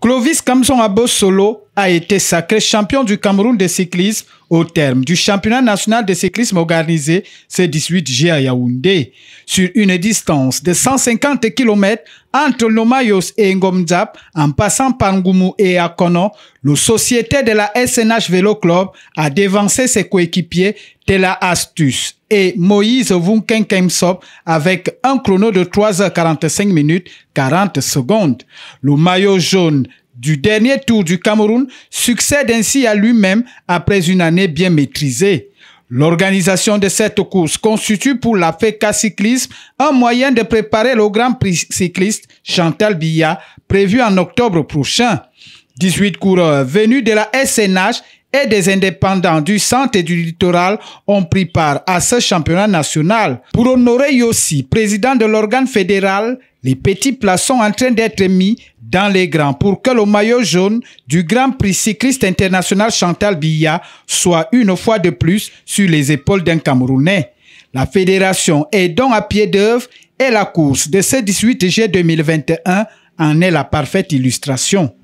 Clovis son Abo Solo a été sacré champion du Cameroun de cyclisme au terme du championnat national de cyclisme organisé ce 18 G à Yaoundé sur une distance de 150 km entre Lomayos et Ngomdjap en passant par Ngoumou et Akono, le société de la SNH Vélo Club a dévancé ses coéquipiers Tela Astus et Moïse Wunken avec un chrono de 3h45 minutes 40 secondes. Le maillot jaune du dernier tour du Cameroun succède ainsi à lui-même après une année bien maîtrisée. L'organisation de cette course constitue pour la FECA Cyclisme un moyen de préparer le Grand Prix cycliste Chantal Biya prévu en octobre prochain. 18 coureurs venus de la SNH et des indépendants du centre et du littoral ont pris part à ce championnat national. Pour honorer Yossi, président de l'organe fédéral, les petits plats sont en train d'être mis dans les grands pour que le maillot jaune du Grand Prix cycliste international Chantal Biya soit une fois de plus sur les épaules d'un Camerounais. La fédération est donc à pied d'œuvre et la course de ce 18 G 2021 en est la parfaite illustration.